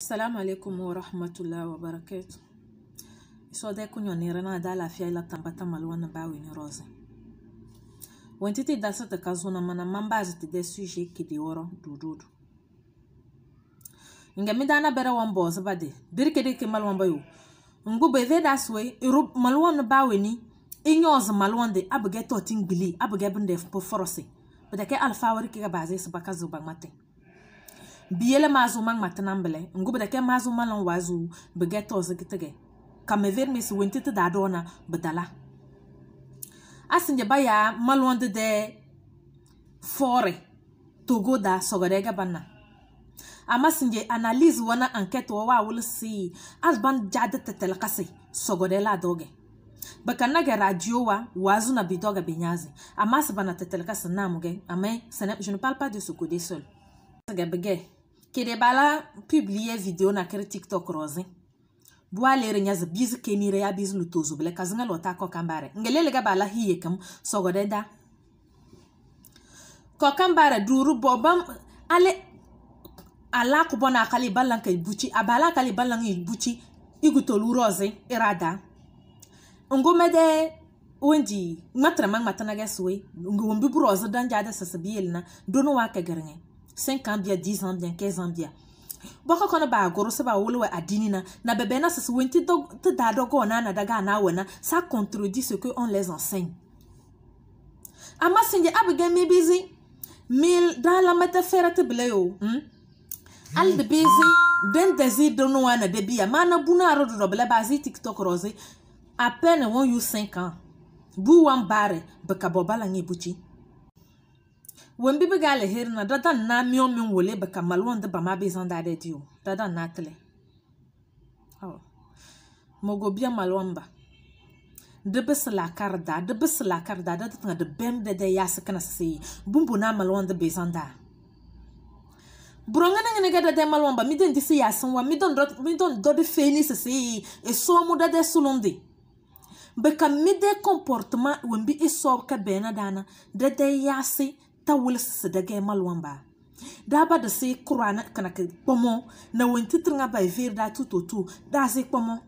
Assalamu alaikum wa rahmatullahi wa barakatuh. So dai kunyo ne rana da lafiya ila tambata mal wannan bawi ne roze. Wanti te da sata ka zo mana man ba zata da su shi ki di woro dududu. Inga mi dana bere wan bo zaba de. Birke de ke mal wan bayo. Ngu be ve da suwe iru mal wan bawi ni. Inyo z mal wan de abuge to tingbili abuge binde fo forose. Bada ke alfa wari ke ga baze sabaka zuba mate. biyele mazu mang matanambele ngubu dake mazu malan wazu begeto zigitege kamever mis wentite da dona bedala asinje baya malonde de fore togo da sogodega banna amasinje analyse wana enquête wa wul si alban jada tetel qasi sogodela na bakanaga radio wa wazu na bidoga benyazi amas bana tetel qasi namuge amay je ne parle pas de ce côté seul ga bege kedeba la publie video na kiri tiktok rozi bua lere nyazi bizi kenire ya bizi lutozo bile kazinga lota kokambare ngelele ga bala hiye kam sogode da kokambare duru bobam ale ala kubona akali balan ka ibuchi abala akali balan ibuchi igutolu rozi irada ngomede wendi ngmatra mang matana gaswe ngombi burozi danja da sasabielna dono wa ka 5 ans bia 10 ans bien, 15 ans bien. bɔkɔ kɔnɔ b'a gɔrɔ sɛ b'a wolo wa adinina na na na sasi wenti tɛ daa dɔ gɔɔ n'a na daga n'a wɛna ça contredit ce que on les enseigne Ama ma sinjɛ mi bizi mi daa lamɛtɛ fɛrɛ tɛ yo hmm? hali de bizi den dezi zi dɔnɔ na de bia ya buna arɔ dɔ b'a tiktok rose A à peine won yu 5 ans bu wan bare, bɛ ka buchi. wen bibi ga aliheri na dada da na mion min wole baka malwon de bama be zonda de dio dada na tle, oh mogo bia malwon ba de bisla karda de bisla karda da, da tanga de bem de de yas kana se, bumbu na malwon de be zonda buronga na ngene da de malwon ba mi den disi yasin wa mi don dot mi don dot de feni sisi e so mu da de sulundi baka mi de comportement wembi e isor ka bena dana de de yasi ta wilsi da gai malwan ba da ba da sai kura kana ke kpomo na wenti tringa ba e da da sai kpomo